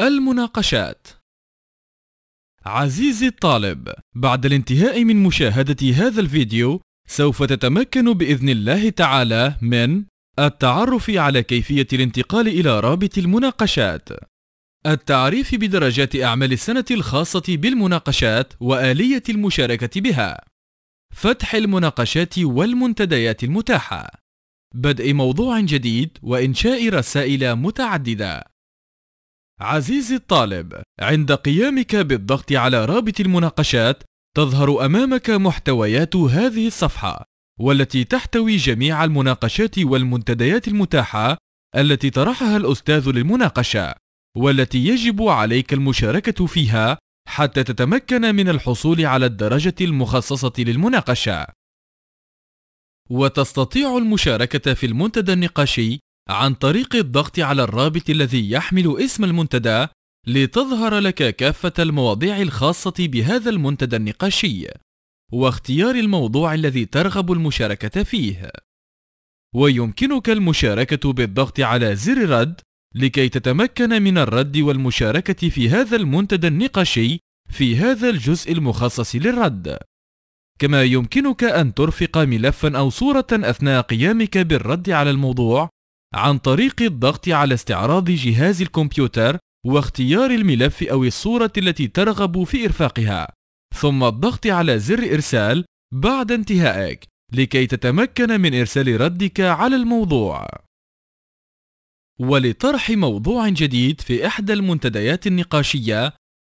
المناقشات عزيزي الطالب بعد الانتهاء من مشاهدة هذا الفيديو سوف تتمكن بإذن الله تعالى من التعرف على كيفية الانتقال إلى رابط المناقشات التعريف بدرجات أعمال السنة الخاصة بالمناقشات وآلية المشاركة بها فتح المناقشات والمنتديات المتاحة بدء موضوع جديد وإنشاء رسائل متعددة عزيزي الطالب عند قيامك بالضغط على رابط المناقشات تظهر أمامك محتويات هذه الصفحة والتي تحتوي جميع المناقشات والمنتديات المتاحة التي طرحها الأستاذ للمناقشة والتي يجب عليك المشاركة فيها حتى تتمكن من الحصول على الدرجة المخصصة للمناقشة وتستطيع المشاركة في المنتدى النقاشي عن طريق الضغط على الرابط الذي يحمل اسم المنتدى لتظهر لك كافة المواضيع الخاصة بهذا المنتدى النقاشي واختيار الموضوع الذي ترغب المشاركة فيه ويمكنك المشاركة بالضغط على زر رد لكي تتمكن من الرد والمشاركة في هذا المنتدى النقاشي في هذا الجزء المخصص للرد كما يمكنك أن ترفق ملفا أو صورة أثناء قيامك بالرد على الموضوع عن طريق الضغط على استعراض جهاز الكمبيوتر واختيار الملف أو الصورة التي ترغب في إرفاقها ثم الضغط على زر إرسال بعد انتهائك لكي تتمكن من إرسال ردك على الموضوع ولطرح موضوع جديد في إحدى المنتديات النقاشية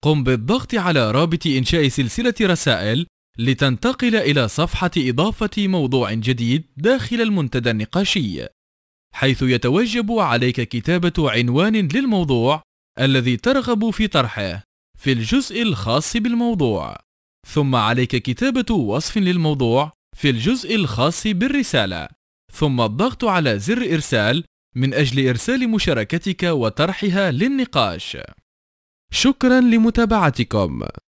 قم بالضغط على رابط إنشاء سلسلة رسائل لتنتقل إلى صفحة إضافة موضوع جديد داخل المنتدى النقاشي حيث يتوجب عليك كتابة عنوان للموضوع الذي ترغب في طرحه في الجزء الخاص بالموضوع ثم عليك كتابة وصف للموضوع في الجزء الخاص بالرسالة ثم الضغط على زر إرسال من أجل إرسال مشاركتك وطرحها للنقاش شكرا لمتابعتكم